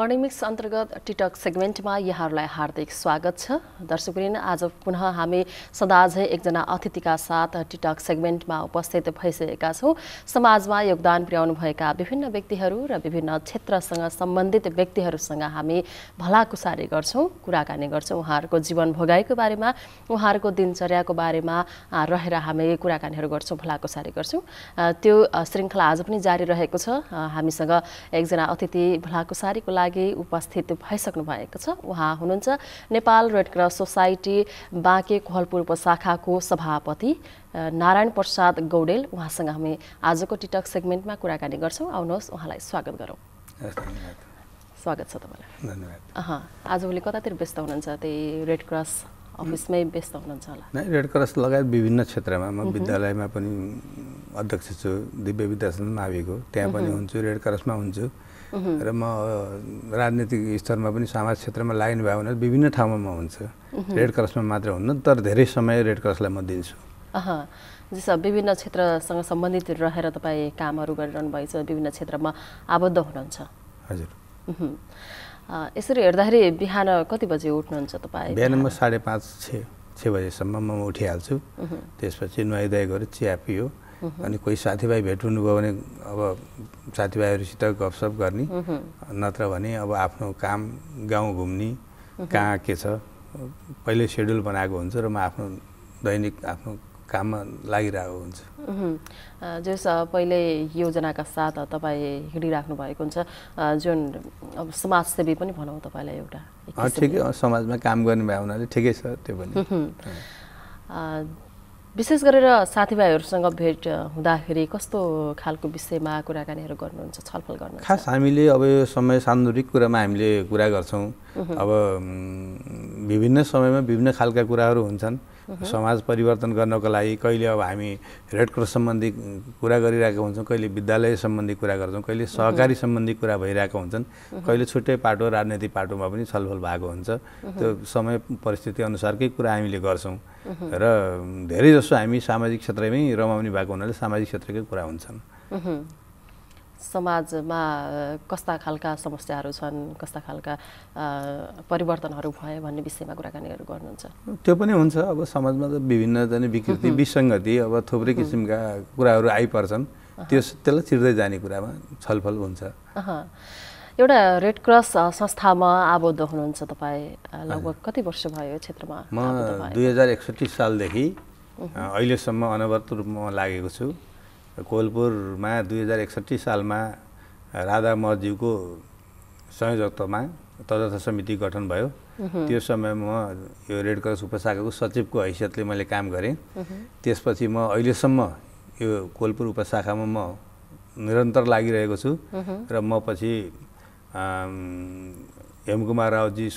Morning mix अन्तर्गत टिटक सेगमेन्टमा यहाँहरूलाई हार्दिक स्वागत छ दर्शकवृन्द आज पुनः हामी सदाझै एकजना अतिथिका साथ टिटक सेगमेन्टमा उपस्थित भइसकेका छौँ समाजमा योगदान पुर्याउनुभएका विभिन्न व्यक्तिहरू र विभिन्न क्षेत्रसँग सम्बन्धित व्यक्तिहरूसँग हामी भलाकुसारी गर्छौँ कुराकानी गर्छौँ उहाँहरूको जीवन भोगाइको बारेमा उहाँहरूको दिनचर्याको बारेमा रहेर हामी कुराकानीहरू गर्छौँ भलाकुसारी गर्छौँ त्यो श्रृङ्खला आज पनि जारी रहेको छ हामीसँग एकजना अतिथि भलाकुसारीको लागि लागि उपस्थित भइसक्नु भएको छ उहाँ हुनुहुन्छ Nepal red cross society Banke Kohalpur उपशाखाको सभापति नारायण प्रसाद गौडेल उहाँसँग हामी आजको टिटक सेगमेन्टमा कुराकानी गर्छौँ आउनुहोस् उहाँलाई स्वागत गरौँ स्वागत छ तपाईँलाई धन्यवाद भोलि कतातिर व्यस्त हुनुहुन्छ त्यही रेड क्रस अफिसमै व्यस्त हुनुहुन्छ होला रेडक्रस रेड क्रस लगायत विभिन्न क्षेत्रमा म विद्यालयमा पनि अध्यक्ष छु दिव्य विद्यासन माभिको त्यहाँ पनि हुन्छु रेड क्रसमा हुन्छु र म राजनीतिक स्तरमा पनि समाज क्षेत्रमा लाग्ने भयो भने विभिन्न ठाउँमा म हुन्छु रेड क्रसमा मात्र हुन्न तर धेरै समय रेड क्रसलाई म दिन्छु जस विभिन्न क्षेत्रसँग सम्बन्धित रहेर तपाईँ कामहरू गरिरहनु भएको छ विभिन्न क्षेत्रमा आबद्ध हुनुहुन्छ हजुर यसरी हेर्दाखेरि बिहान कति बजे उठ्नुहुन्छ तपाईँ बिहान म साढे पाँच छ बजेसम्म म उठिहाल्छु त्यसपछि नुहाइधुवाई गरेर चिया पियो अनि कोही साथीभाइ भेट हुनुभयो भने अब साथीभाइहरूसित गफसप गर्ने नत्र भने अब आफ्नो काम गाउँ घुम्ने कहाँ के छ पहिले सेड्युल बनाएको हुन्छ र म आफ्नो दैनिक आफ्नो काममा लागिरहेको हुन्छ जस पहिले योजनाका साथ तपाईँ हिँडिराख्नु भएको हुन्छ जुन अब समाजसेवी पनि भनौँ तपाईँलाई एउटा ठिकै समाजमा काम गर्ने भए हुनाले ठिकै छ त्यो पनि विशेष गरेर साथीभाइहरूसँग भेट हुँदाखेरि कस्तो खालको विषयमा कुराकानीहरू गर्नुहुन्छ छलफल गर्नु खास हामीले अब यो समय सान्दर्भिक कुरामा हामीले कुरा गर्छौँ अब विभिन्न समयमा विभिन्न खालका कुराहरू हुन्छन् समाज परिवर्तन गर्नको लागि कहिले अब हामी रेड क्रस सम्बन्धी कुरा गरिरहेका हुन्छौँ कहिले विद्यालय सम्बन्धी कुरा गर्छौँ कहिले सहकारी सम्बन्धी कुरा भइरहेका हुन्छन् कहिले छुट्टै पाटो राजनीति पाटोमा पनि छलफल भएको हुन्छ त्यो समय परिस्थिति अनुसारकै कुरा हामीले गर्छौँ र धेरै जसो हामी सामाजिक क्षेत्रमै रमाउने भएको हुनाले सामाजिक क्षेत्रकै कुरा हुन्छन् समाजमा कस्ता खालका समस्याहरू छन् कस्ता खालका परिवर्तनहरू भए भन्ने विषयमा कुराकानीहरू गर्नुहुन्छ त्यो पनि हुन्छ अब समाजमा त विभिन्न जाने विकृति विसङ्गति अब थुप्रै किसिमका कुराहरू आइपर्छन् त्यस त्यसलाई चिर्दै जाने कुरामा छलफल हुन्छ एउटा रेड क्रस संस्थामा आबद्ध हुनुहुन्छ तपाईँ लगभग कति वर्ष भयो क्षेत्रमा म दुई हजार एकसट्ठी सालदेखि अहिलेसम्म अनवरत रूपमा लागेको छु कोलपुरमा दुई हजार एकसट्ठी सालमा राधा महज्यूको संयोजकत्वमा तदर्थ समिति गठन भयो त्यो समयमा म यो रेड क्रस उपशाखाको सचिवको हैसियतले मैले काम गरेँ त्यसपछि म अहिलेसम्म यो कोलपुर उपशाखामा म निरन्तर लागिरहेको छु र म पछि हेमकुमार रावजी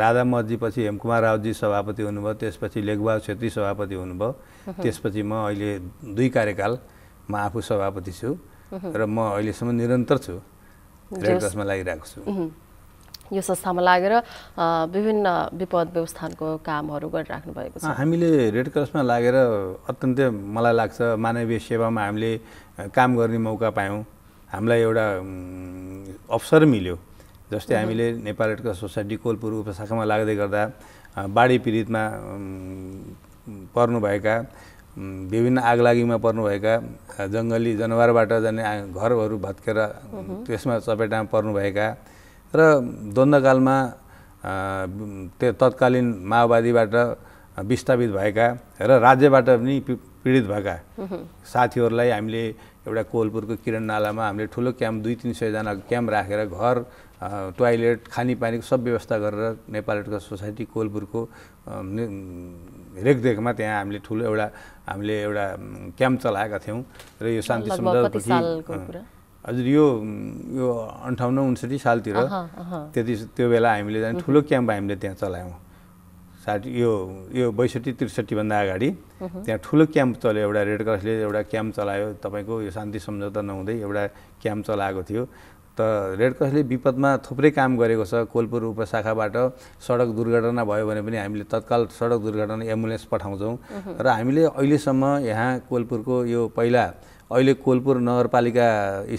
राधा महजी पछि हेमकुमार रावजी सभापति हुनुभयो त्यसपछि लेखबहादुर छेत्री सभापति हुनुभयो त्यसपछि म अहिले दुई कार्यकाल म आफू सभापति छु र म अहिलेसम्म निरन्तर छु रेडक्रसमा क्रसमा लागिरहेको छु यो संस्थामा लागेर विभिन्न विपद व्यवस्थापनको कामहरू गरिराख्नु भएको छ हामीले रेड क्रसमा लागेर अत्यन्तै मलाई लाग्छ मानवीय सेवामा हामीले काम गर्ने मौका पायौँ हामीलाई एउटा अवसर मिल्यो जस्तै हामीले Nepal red cross society Kohalpur उपशाखामा लाग्दै गर्दा बाढी पीडितमा पर्नुभएका विभिन्न आगलागीमा पर्नुभएका जङ्गली जनावरबाट जाने घरहरू भत्केर त्यसमा चपेटामा पर्नुभएका र द्वन्द्वकालमा त्यो तत्कालीन माओवादीबाट विस्थापित भएका र राज्यबाट पनि पीडित भएका साथीहरूलाई हामीले एउटा कोलपुरको किरण नालामा हामीले ठुलो क्याम्प दुई तिन सयजनाको क्याम्प राखेर घर टोयलेट खानेपानीको सब व्यवस्था गरेर नेपाल रेडक्रस सोसाइटी कोलपुरको रेखदेखमा त्यहाँ हामीले ठुलो एउटा हामीले एउटा क्याम्प चलाएका थियौँ र यो शान्ति सम्झौतापछि हजुर यो यो अन्ठाउन्न उन्सठी सालतिर त्यति त्यो बेला हामीले जाने ठुलो क्याम्प हामीले त्यहाँ चलायौँ साठी यो यो बैसठी त्रिसठीभन्दा अगाडि त्यहाँ ठुलो क्याम्प चल्यो एउटा रेड क्रसले एउटा क्याम्प चलायो तपाईँको यो शान्ति सम्झौता नहुँदै एउटा क्याम्प चलाएको थियो त रेड क्रसले विपदमा थुप्रै काम गरेको छ कोलपुर उपशाखाबाट सडक दुर्घटना भयो भने पनि हामीले तत्काल सडक दुर्घटना एम्बुलेन्स पठाउँछौँ र हामीले अहिलेसम्म यहाँ कोलपुरको यो पहिला अहिले कोलपुर नगरपालिका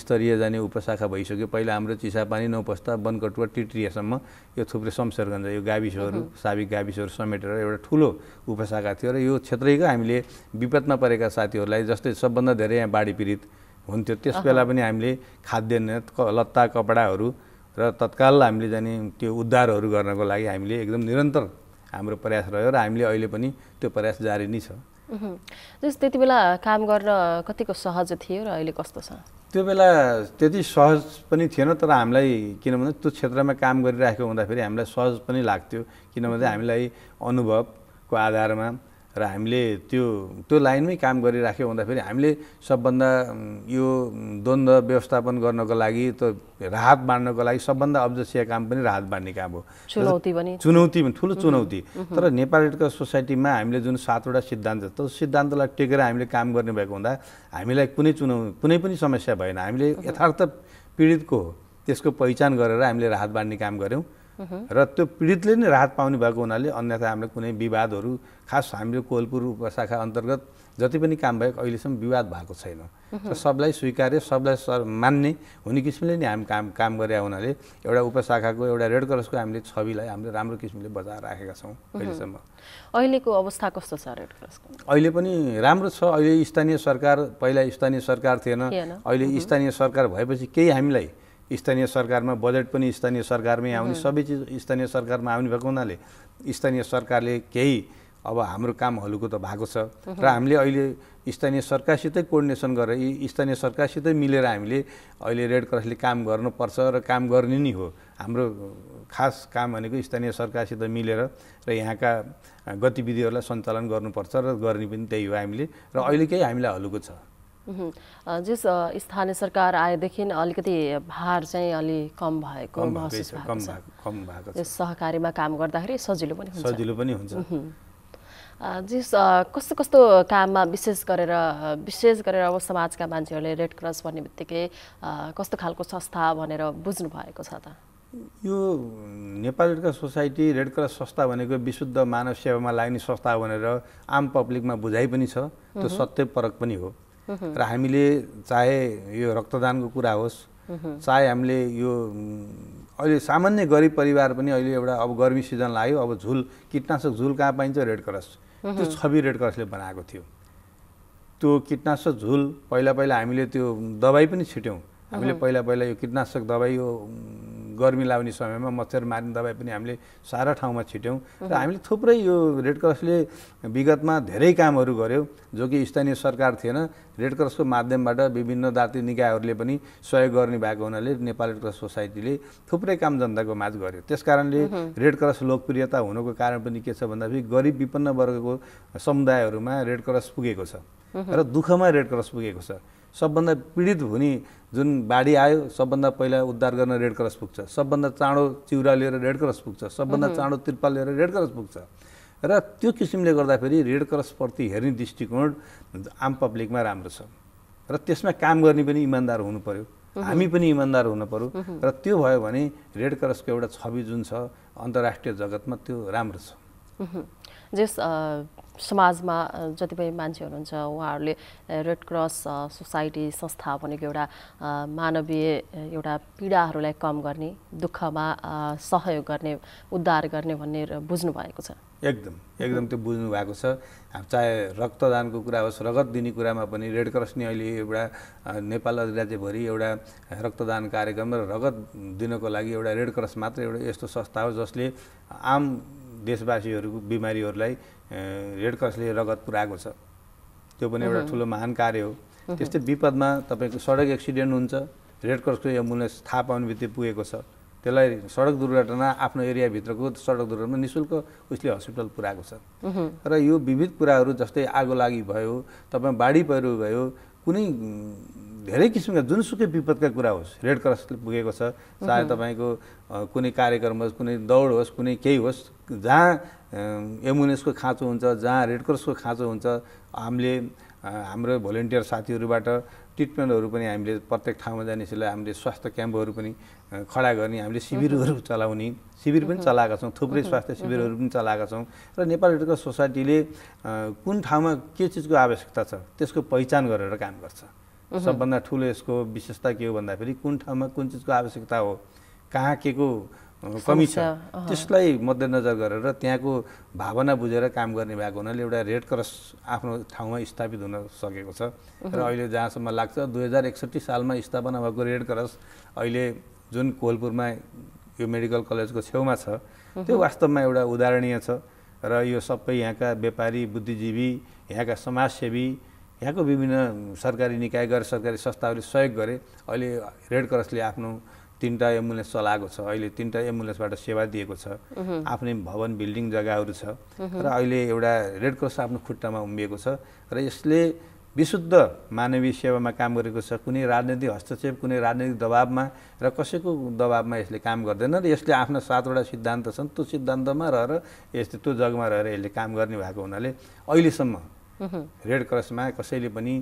स्तरीय जाने उपशाखा भइसक्यो पहिला हाम्रो चिसापानी नौपस्ता वनकटुवा टिट्रियासम्म यो थुप्रै शमशेरगञ्ज यो गाविसहरू साबिक गाविसहरू समेटेर एउटा ठुलो उपशाखा थियो र यो क्षेत्रैको हामीले विपदमा परेका साथीहरूलाई जस्तै सबभन्दा धेरै यहाँ बाढी पीडित हुन्थ्यो त्यस बेला पनि हामीले खाद्यान्न लत्ता कपडाहरू र तत्काल हामीले जाने त्यो उद्धारहरू गर्नको लागि हामीले एकदम निरन्तर हाम्रो प्रयास रह्यो र हामीले अहिले पनि त्यो प्रयास जारी नै छ जस त्यति बेला काम गर्न कतिको सहज थियो र अहिले कस्तो छ त्यो बेला त्यति सहज पनि थिएन तर हामीलाई किनभने त्यो क्षेत्रमा काम गरिराखेको हुँदाखेरि हामीलाई सहज पनि लाग्थ्यो किनभने हामीलाई अनुभवको आधारमा र हामीले त्यो त्यो लाइनमै काम गरिराख्यो भन्दाखेरि हामीले सबभन्दा यो द्वन्द्व व्यवस्थापन गर्नको लागि त्यो राहत बाँड्नको लागि सबभन्दा अब्जसिया काम पनि राहत बाँड्ने काम हो चुनौती पनि चुनौती पनि ठुलो चुनौती तर नेपालको सोसाइटीमा हामीले जुन सातवटा सिद्धान्त त्यो सिद्धान्तलाई टेकेर हामीले काम गर्ने भएको हुँदा हामीलाई कुनै चुनौ कुनै पनि समस्या भएन हामीले यथार्थ पीडितको त्यसको पहिचान गरेर हामीले राहत बाँड्ने काम गऱ्यौँ र त्यो पीडितले नै राहत पाउने भएको हुनाले अन्यथा हामीले कुनै विवादहरू खास हामीले कोलपुर उपशाखा अन्तर्गत जति पनि काम भएको अहिलेसम्म विवाद भएको छैन सबलाई स्वीकार्य सबलाई मान्ने हुने किसिमले नै हामी काम काम गरे हुनाले एउटा उपशाखाको एउटा रेड क्रसको हामीले छविलाई हामीले राम्रो किसिमले बजाएर राखेका छौँ अहिलेसम्म अहिलेको अवस्था कस्तो छ रेड क्रसको अहिले पनि राम्रो छ अहिले स्थानीय सरकार पहिला स्थानीय सरकार थिएन अहिले स्थानीय सरकार भएपछि केही हामीलाई स्थानीय सरकारमा बजेट पनि स्थानीय सरकारमै आउने सबै चिज स्थानीय सरकारमा आउने भएको हुनाले स्थानीय सरकारले केही अब हाम्रो काम हलुको त भएको छ र हामीले अहिले स्थानीय सरकारसितै कोर्डिनेसन गरेर यी स्थानीय सरकारसितै मिलेर हामीले अहिले रेड क्रसले काम गर्नुपर्छ र काम गर्ने नै हो हाम्रो खास काम भनेको स्थानीय सरकारसित मिलेर र यहाँका गतिविधिहरूलाई सञ्चालन गर्नुपर्छ र गर्ने पनि त्यही हो हामीले र अहिलेकै हामीलाई हलुको छ जस स्थानीय सरकार आएदेखि अलिकति भार चाहिँ अलि कम भएको महसुस भएको सहकारीमा काम गर्दाखेरि सजिलो पनि सजिलो पनि हुन्छ जिस कस्तो कस्तो काममा विशेष गरेर विशेष गरेर अब समाजका मान्छेहरूले रेड क्रस भन्ने बित्तिकै कस्तो खालको संस्था भनेर बुझ्नु भएको छ त यो Nepal red cross society red cross संस्था भनेको विशुद्ध मानव सेवामा लाग्ने संस्था हो भनेर आम पब्लिकमा बुझाइ पनि छ त्यो सत्य परक पनि हो र हामीले चाहे यो रक्तदानको कुरा होस् चाहे हामीले यो अहिले सामान्य गरिब परिवार पनि अहिले एउटा अब गर्मी सिजन लाग्यो अब झुल कीटनाशक झुल कहाँ पाइन्छ रेड क्रस त्यो छवि रेड क्रसले बनाएको थियो त्यो कीटनाशक झुल पहिला पहिला हामीले त्यो दबाई पनि छिट्यौँ हामीले पहिला पहिला यो किटनाशक दबाई यो गर्मी लाउने समयमा मच्छर मार्ने दबाई पनि हामीले सारा ठाउँमा छिट्यौँ र हामीले थुप्रै यो रेड क्रसले विगतमा धेरै कामहरू गर्यो जो कि स्थानीय सरकार थिएन रेड क्रसको माध्यमबाट विभिन्न दार्ती निकायहरूले पनि सहयोग गर्ने भएको हुनाले नेपाल रेड क्रस सोसाइटीले थुप्रै काम जनताको माझ गर्यो त्यस कारणले रेड क्रस लोकप्रियता हुनुको कारण पनि के छ भन्दाखेरि गरिब विपन्न वर्गको समुदायहरूमा रेड क्रस पुगेको छ र दुःखमा रेड क्रस पुगेको छ सबभन्दा पीडित हुने जुन बाढी आयो सबभन्दा पहिला उद्धार गर्न रेड क्रस पुग्छ सबभन्दा चाँडो चिउरा लिएर रेड क्रस पुग्छ सबभन्दा चाँडो तिर्पाल लिएर रेड क्रस पुग्छ र त्यो किसिमले गर्दाखेरि रेड क्रसप्रति हेर्ने दृष्टिकोण आम पब्लिकमा राम्रो छ र त्यसमा काम गर्ने पनि इमान्दार हुनु पऱ्यो हामी पनि इमान्दार हुनु पऱ्यो र त्यो भयो भने रेड क्रसको एउटा छवि जुन छ अन्तर्राष्ट्रिय जगतमा त्यो राम्रो छ जस समाजमा जति पनि मान्छे हुनुहुन्छ उहाँहरूले रेड क्रस सोसाइटी संस्था भनेको एउटा मानवीय एउटा पीडाहरूलाई कम गर्ने दुःखमा सहयोग गर्ने उद्धार गर्ने भन्ने बुझ्नु भएको छ एकदम एकदम त्यो बुझ्नु भएको छ चाहे रक्तदानको कुरा होस् रगत दिने कुरामा पनि रेड नै अहिले एउटा नेपाल राज्यभरि एउटा रक्तदान कार्यक्रम र रगत दिनको लागि एउटा रेड क्रस मात्र एउटा यस्तो संस्था हो जसले आम देशवासीहरूको बिमारीहरूलाई रेड क्रसले रगत पुऱ्याएको छ त्यो पनि एउटा ठुलो महान कार्य हो त्यस्तै विपदमा तपाईँको सडक एक्सिडेन्ट हुन्छ रेड क्रसको एम्बुलेन्स थाहा पाउने बित्तिकै पुगेको छ त्यसलाई सडक दुर्घटना आफ्नो एरियाभित्रको सडक दुर्घटना नि शुल्क उसले हस्पिटल पुऱ्याएको छ र यो विविध कुराहरू जस्तै आगो लागि भयो तपाईँ बाढी पहिरो भयो कुनै धेरै किसिमका जुनसुकै विपदका कुरा होस् रेड क्रसले पुगेको छ चाहे तपाईँको कुनै कार्यक्रम होस् कुनै दौड होस् कुनै केही होस् जहाँ एम्बुलेन्सको खाँचो हुन्छ जहाँ रेड क्रसको खाँचो हुन्छ हामीले हाम्रो भोलिन्टियर साथीहरूबाट ट्रिटमेन्टहरू पनि हामीले प्रत्येक ठाउँमा जाने जानेसीलाई हामीले स्वास्थ्य क्याम्पहरू पनि खडा गर्ने हामीले शिविरहरू चलाउने शिविर पनि चलाएका छौँ थुप्रै स्वास्थ्य शिविरहरू पनि चलाएका छौँ र नेपाल रेडक्रस सोसाइटीले कुन ठाउँमा के चिजको आवश्यकता छ त्यसको पहिचान गरेर काम गर्छ सबभन्दा ठुलो यसको विशेषता के हो भन्दाखेरि कुन ठाउँमा कुन चिजको आवश्यकता हो कहाँ के को कमी छ त्यसलाई मध्यनजर गरेर त्यहाँको भावना बुझेर काम गर्ने भएको हुनाले एउटा रेड क्रस आफ्नो ठाउँमा स्थापित हुन सकेको छ र अहिले जहाँसम्म लाग्छ दुई हजार एकसट्ठी सालमा स्थापना भएको रेड क्रस अहिले जुन कोलपुरमा यो मेडिकल कलेजको छेउमा छ त्यो वास्तवमा एउटा उदाहरणीय छ र यो सबै यहाँका व्यापारी बुद्धिजीवी यहाँका समाजसेवी यहाँको विभिन्न सरकारी निकाय गैर सरकारी संस्थाहरूले सहयोग गरे अहिले रेड क्रसले आफ्नो तिनवटा एम्बुलेन्स चलाएको छ अहिले तिनवटा एम्बुलेन्सबाट सेवा दिएको छ आफ्नै भवन बिल्डिङ जग्गाहरू छ र अहिले एउटा रेड क्रस आफ्नो खुट्टामा उम्बिएको छ र यसले विशुद्ध मानवीय सेवामा काम गरेको छ कुनै राजनैतिक हस्तक्षेप कुनै राजनैतिक दबाबमा र कसैको दबाबमा यसले काम गर्दैन र यसले आफ्ना सातवटा सिद्धान्त छन् त्यो सिद्धान्तमा रहेर यसले त्यो जगमा रहेर यसले काम गर्ने भएको हुनाले अहिलेसम्म रेड क्रसमा कसैले पनि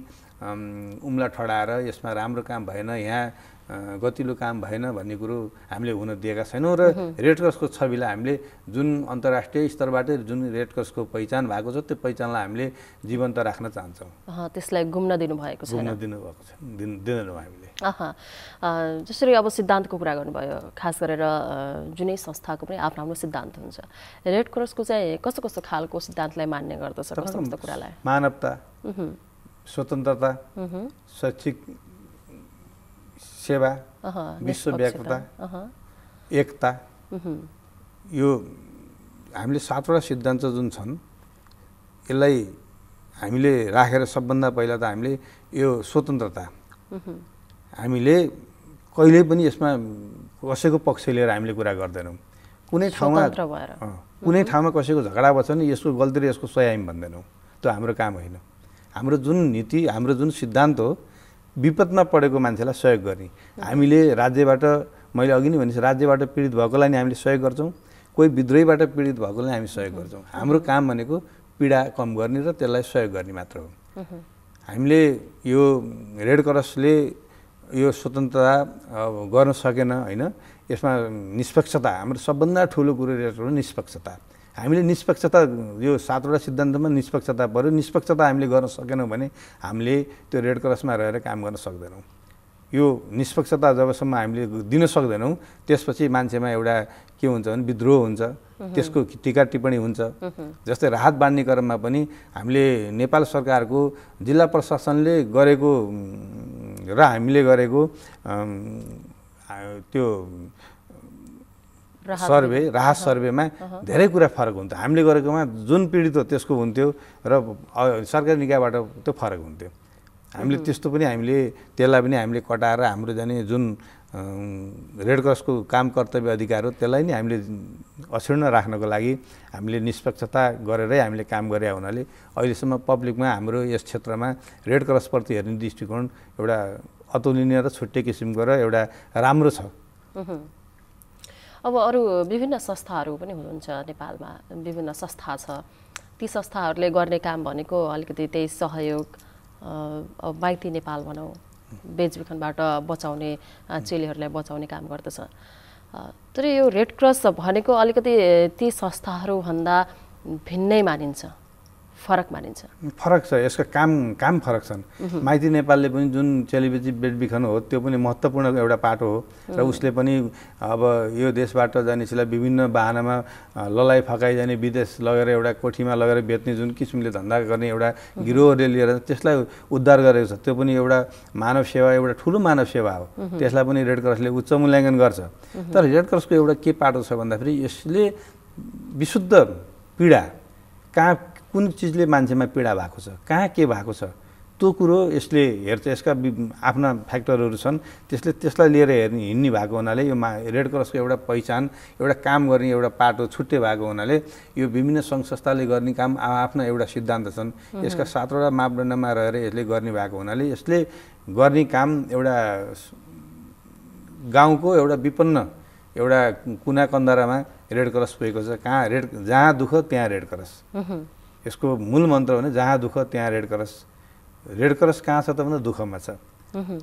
उम्ला ठडाएर यसमा राम्रो काम भएन यहाँ गतिलो काम भएन भन्ने कुरो हामीले हुन दिएका छैनौँ र रेड क्रसको छविलाई हामीले जुन अन्तर्राष्ट्रिय स्तरबाट जुन रेड क्रसको पहिचान भएको छ त्यो पहिचानलाई हामीले जीवन्त राख्न चाहन्छौँ त्यसलाई घुम्न दिनुभएको छ घुम्न दिनुभएको छ दिँदैनौँ हामीले जसरी अब सिद्धान्तको कुरा गर्नुभयो खास गरेर जुनै संस्थाको पनि आफ्नो आफ्नो सिद्धान्त हुन्छ रेड क्रसको चाहिँ कस्तो कस्तो खालको सिद्धान्तलाई मान्ने गर्दछ कस्तो कस्तो कुरालाई मानवता स्वतन्त्रता शैक्षिक सेवा विश्वव्यापता एकता यो हामीले सातवटा सिद्धान्त जुन छन् यसलाई हामीले राखेर सबभन्दा पहिला त हामीले यो स्वतन्त्रता हामीले कहिले पनि यसमा कसैको पक्ष लिएर हामीले कुरा गर्दैनौँ कुनै ठाउँमा कुनै ठाउँमा कसैको झगडा बस्छ नि यसको गल्ती र यसको सयाम भन्दैनौँ त्यो हाम्रो काम होइन हाम्रो जुन नीति हाम्रो जुन सिद्धान्त हो विपदमा परेको मान्छेलाई सहयोग गर्ने हामीले राज्यबाट मैले अघि नै भनेपछि राज्यबाट पीडित भएकोलाई नै हामीले सहयोग गर्छौँ कोही विद्रोहीबाट पीडित भएकोलाई हामी सहयोग गर्छौँ हाम्रो काम भनेको पीडा कम गर्ने र त्यसलाई सहयोग गर्ने मात्र हो हामीले यो रेड क्रसले यो स्वतन्त्रता गर्न सकेन होइन यसमा निष्पक्षता हाम्रो सबभन्दा ठुलो कुरो रेड क्रस निष्पक्षता हामीले निष्पक्षता यो सातवटा सिद्धान्तमा निष्पक्षता पऱ्यो निष्पक्षता हामीले गर्न सकेनौँ भने हामीले त्यो रेड क्रसमा रहेर काम गर्न सक्दैनौँ यो निष्पक्षता जबसम्म हामीले दिन सक्दैनौँ त्यसपछि मान्छेमा एउटा के हुन्छ भने विद्रोह हुन्छ त्यसको टिका टिप्पणी हुन्छ जस्तै राहत बाँड्ने क्रममा पनि हामीले नेपाल सरकारको जिल्ला प्रशासनले गरेको र हामीले गरेको त्यो सर्वे राहत सर्वेमा धेरै कुरा फरक हुन्थ्यो हामीले गरेकोमा जुन पीडित हो त्यसको हुन्थ्यो र सरकारी निकायबाट त्यो फरक हुन्थ्यो हामीले त्यस्तो पनि हामीले त्यसलाई पनि हामीले कटाएर हाम्रो जाने जुन रेड क्रसको काम कर्तव्य अधिकार हो त्यसलाई नै हामीले अक्षुण्ण राख्नको लागि हामीले निष्पक्षता गरेरै हामीले काम गरे हुनाले अहिलेसम्म पब्लिकमा हाम्रो यस क्षेत्रमा रेड क्रसप्रति हेर्ने दृष्टिकोण एउटा अतुलनीय र छुट्टै किसिमको र एउटा राम्रो छ अब अरू विभिन्न संस्थाहरू पनि हुनुहुन्छ नेपालमा विभिन्न संस्था छ ती संस्थाहरूले गर्ने काम भनेको अलिकति त्यही सहयोग माइती नेपाल भनौँ बेचबिखनबाट बचाउने चेलीहरूलाई बचाउने काम गर्दछ तर यो रेड क्रस भनेको अलिकति ती संस्थाहरूभन्दा भिन्नै मानिन्छ फरक मानिन्छ फरक छ यसको काम काम फरक छन् माइती नेपालले पनि जुन चेलीबेची बेडबिखन हो त्यो पनि महत्त्वपूर्ण एउटा पाटो हो र उसले पनि अब यो देशबाट जानेसीलाई विभिन्न बाहनामा ललाइ फकाइ जाने विदेश लगेर एउटा कोठीमा लगेर बेच्ने जुन किसिमले धन्दा गर्ने एउटा गिरोहले लिएर त्यसलाई उद्धार गरेको छ त्यो पनि एउटा मानव सेवा एउटा ठुलो मानव सेवा हो त्यसलाई पनि रेड क्रसले उच्च मूल्याङ्कन गर्छ तर रेड क्रसको एउटा के पाटो छ भन्दाखेरि यसले विशुद्ध पीडा कहाँ कुन चिजले मान्छेमा पीडा भएको छ कहाँ के भएको छ त्यो कुरो यसले हेर्छ यसका आफ्ना फ्याक्टरहरू छन् त्यसले त्यसलाई लिएर हेर्ने हिँड्ने भएको हुनाले यो मा रेड क्रसको एउटा पहिचान एउटा काम गर्ने एउटा पाटो छुट्टै भएको हुनाले यो विभिन्न सङ्घ संस्थाले गर्ने काम आआफ्ना एउटा सिद्धान्त छन् यसका सातवटा मापदण्डमा रहेर यसले गर्ने भएको हुनाले यसले गर्ने काम एउटा गाउँको एउटा विपन्न एउटा कुना कन्दरामा रेड क्रस पुगेको छ कहाँ रेड जहाँ दुःख त्यहाँ रेड क्रस यसको मूल मन्त्र भने जहाँ दुःख त्यहाँ रेड क्रस रेड क्रस कहाँ छ त भन्दा दुःखमा छ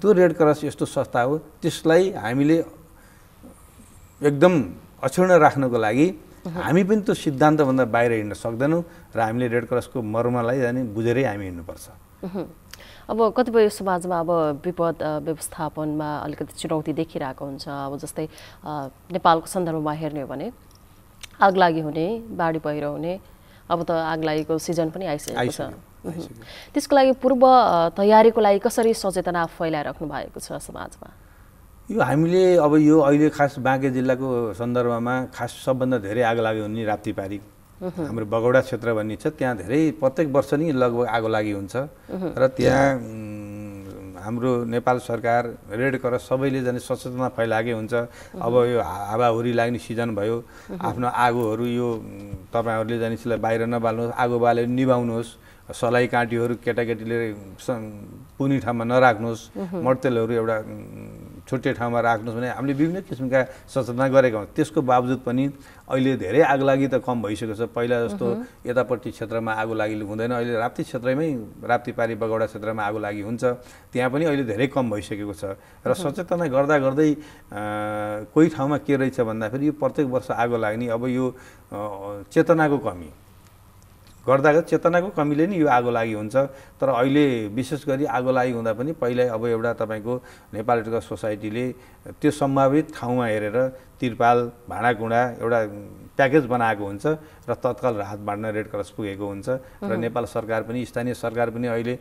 त्यो रेड क्रस यस्तो संस्था हो त्यसलाई हामीले एकदम अक्षुर्ण राख्नको लागि हामी पनि त्यो सिद्धान्तभन्दा बाहिर हिँड्न सक्दैनौँ र हामीले रेड क्रसको मर्मलाई जाने बुझेरै हामी हिँड्नुपर्छ अब कतिपय समाजमा अब विपद व्यवस्थापनमा अलिकति चुनौती देखिरहेको हुन्छ अब जस्तै नेपालको सन्दर्भमा हेर्ने हो भने आग लागि हुने बाढी पहिरो हुने अब त आग लागेको सिजन पनि आइसकेको छ त्यसको लागि पूर्व तयारीको लागि कसरी सचेतना फैलाइराख्नु भएको छ समाजमा यो हामीले अब यो अहिले खास बाँके जिल्लाको सन्दर्भमा खास सबभन्दा धेरै आग लाग्यो भने राप्ती पारी हाम्रो बगौडा क्षेत्र भन्ने छ त्यहाँ धेरै प्रत्येक वर्ष नै लगभग आगो लागि हुन्छ र त्यहाँ हाम्रो नेपाल सरकार रेड क्रस सबैले जाने सचेतना फैलाएकै हुन्छ अब यो हावाहुरी लाग्ने सिजन भयो आफ्नो आगोहरू यो तपाईँहरूले जाने यसलाई बाहिर नबाल्नुहोस् आगो बालेर निभाउनुहोस् सलाई काँटीहरू केटाकेटीले पुनि ठाउँमा नराख्नुहोस् मट्तेलहरू एउटा छुट्टै ठाउँमा राख्नुहोस् भने हामीले विभिन्न किसिमका सचेतना गरेका हौँ त्यसको बावजुद पनि अहिले धेरै आगो लागि त कम भइसकेको छ पहिला जस्तो यतापट्टि क्षेत्रमा आगो लागि हुँदैन अहिले राप्ती क्षेत्रमै राप्ती पारी बगौडा क्षेत्रमा आगो लागि हुन्छ त्यहाँ पनि अहिले धेरै कम भइसकेको छ र सचेतना गर्दा गर्दै कोही ठाउँमा के रहेछ भन्दाखेरि यो प्रत्येक वर्ष आगो लाग्ने अब यो चेतनाको कमी गर्दा चेतनाको कमीले नै यो आगो लागि हुन्छ तर अहिले विशेष गरी आगो लागि हुँदा पनि पहिल्यै अब एउटा तपाईँको नेपाल रेड क्रस सोसाइटीले त्यो सम्भावित ठाउँमा हेरेर तिरपाल भाँडाकुँडा एउटा प्याकेज बनाएको हुन्छ र तत्काल राहत बाँड्न रेड क्रस पुगेको हुन्छ र नेपाल सरकार पनि स्थानीय सरकार पनि अहिले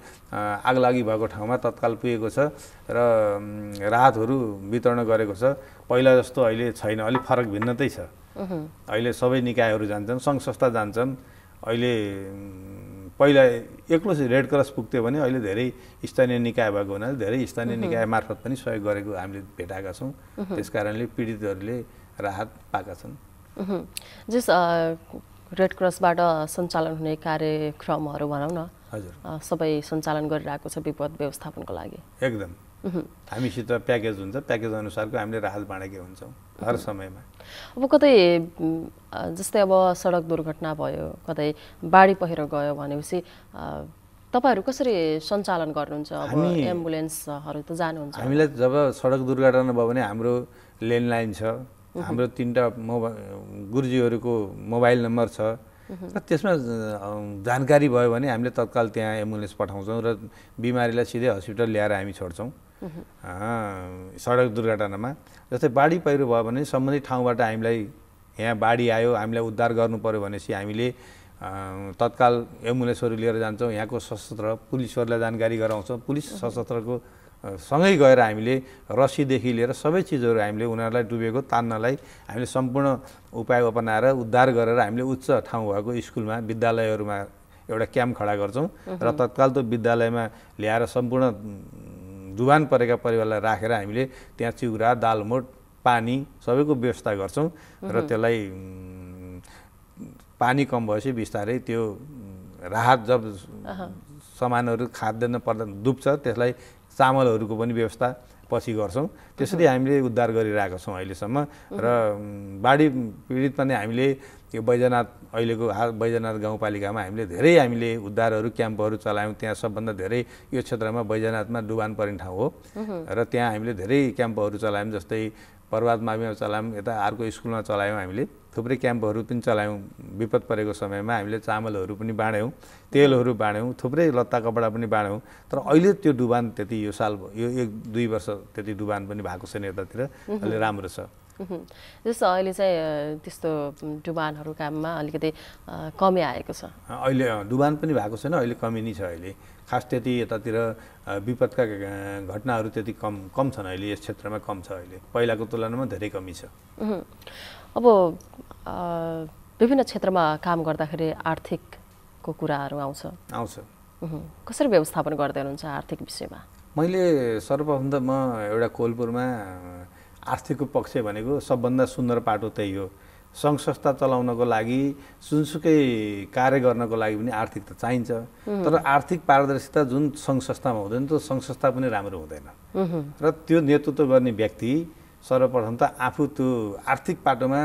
लागि भएको ठाउँमा तत्काल पुगेको छ र राहतहरू वितरण गरेको छ पहिला जस्तो अहिले छैन अलिक फरक भिन्नतै छ अहिले सबै निकायहरू जान्छन् सङ्घ संस्था जान्छन् अहिले पहिला एक्लो रेड क्रस पुग्थ्यो भने अहिले धेरै स्थानीय निकाय भएको हुनाले धेरै स्थानीय निकाय मार्फत पनि सहयोग गरेको हामीले भेटाएका छौँ त्यस कारणले पीडितहरूले राहत पाएका छन् जस रेड क्रसबाट सञ्चालन हुने कार्यक्रमहरू भनौँ न हजुर सबै सञ्चालन गरिरहेको छ विपद व्यवस्थापनको लागि एकदम हामीसित प्याकेज हुन्छ प्याकेज अनुसारको हामीले राहत बाँडेकै हुन्छौँ हर समयमा अब कतै जस्तै अब सडक दुर्घटना भयो कतै बाढी पहिरो गयो भनेपछि तपाईँहरू कसरी सञ्चालन गर्नुहुन्छ हामी एम्बुलेन्सहरू त जानुहुन्छ हामीलाई जब सडक दुर्घटना भयो भने हाम्रो ल्यान्डलाइन छ हाम्रो तिनवटा मोबा गुरुजीहरूको मोबाइल नम्बर छ र त्यसमा जानकारी भयो भने हामीले तत्काल त्यहाँ एम्बुलेन्स पठाउँछौँ र बिमारीलाई सिधै हस्पिटल ल्याएर हामी छोड्छौँ सडक दुर्घटनामा जस्तै बाढी पहिरो भयो भने सम्बन्धित ठाउँबाट हामीलाई यहाँ बाढी आयो हामीलाई उद्धार गर्नु पऱ्यो भनेपछि हामीले तत्काल एम्बुलेन्सहरू लिएर जान्छौँ यहाँको सशस्त्र पुलिसहरूलाई जानकारी गराउँछौँ पुलिस सशस्त्रको सँगै गएर हामीले रसीदेखि लिएर सबै चिजहरू हामीले उनीहरूलाई डुबेको तान्नलाई हामीले सम्पूर्ण उपाय अपनाएर उद्धार गरेर हामीले उच्च ठाउँ भएको स्कुलमा विद्यालयहरूमा एउटा क्याम्प खडा गर्छौँ र तत्काल त्यो विद्यालयमा ल्याएर सम्पूर्ण जुवान परेका परिवारलाई राखेर हामीले त्यहाँ चिउरा दालमोट पानी सबैको व्यवस्था गर्छौँ र त्यसलाई पानी कम भएपछि बिस्तारै त्यो राहत जब सामानहरू खाद्यान्न पर्दा डुब्छ त्यसलाई चामलहरूको पनि व्यवस्था पछि गर्छौँ त्यसरी हामीले उद्धार गरिरहेको छौँ अहिलेसम्म र बाढी पीडित पनि हामीले यो बैजनाथ अहिलेको हाल बैजनाथ गाउँपालिकामा हामीले धेरै हामीले उद्धारहरू क्याम्पहरू चलायौँ त्यहाँ सबभन्दा धेरै यो क्षेत्रमा बैजनाथमा डुबान पर्ने ठाउँ हो र त्यहाँ हामीले धेरै क्याम्पहरू चलायौँ जस्तै पर्वात माविमा चलायौँ यता अर्को स्कुलमा चलायौँ हामीले थुप्रै क्याम्पहरू पनि चलायौँ विपद परेको समयमा हामीले चामलहरू पनि बाँड्यौँ तेलहरू बाँड्यौँ थुप्रै लत्ता कपडा पनि बाँड्यौँ तर अहिले त्यो डुबान त्यति यो साल यो एक दुई वर्ष त्यति डुबान पनि भएको छैन यतातिर अहिले राम्रो छ जस्तो अहिले चाहिँ त्यस्तो डुबानहरू काममा अलिकति कमी आएको छ अहिले डुबान पनि भएको छैन अहिले कमी नै छ अहिले खास त्यति यतातिर विपदका घटनाहरू त्यति कम कम छन् अहिले यस क्षेत्रमा कम छ अहिले पहिलाको तुलनामा धेरै कमी छ अब विभिन्न क्षेत्रमा काम गर्दाखेरि आर्थिकको कुराहरू आउँछ आउँछ कसरी व्यवस्थापन गर्दै हुनुहुन्छ आर्थिक विषयमा मैले सर्वप्रथम त म एउटा कोलपुरमा आर्थिकको पक्ष भनेको सबभन्दा सुन्दर पाटो त्यही हो सङ्घ संस्था चलाउनको लागि जुनसुकै कार्य गर्नको लागि पनि आर्थिक त चाहिन्छ तर आर्थिक पारदर्शिता जुन सङ्घ संस्थामा हुँदैन त्यो सङ्घ संस्था पनि राम्रो हुँदैन र त्यो नेतृत्व गर्ने व्यक्ति सर्वप्रथम त आफू त्यो आर्थिक पाटोमा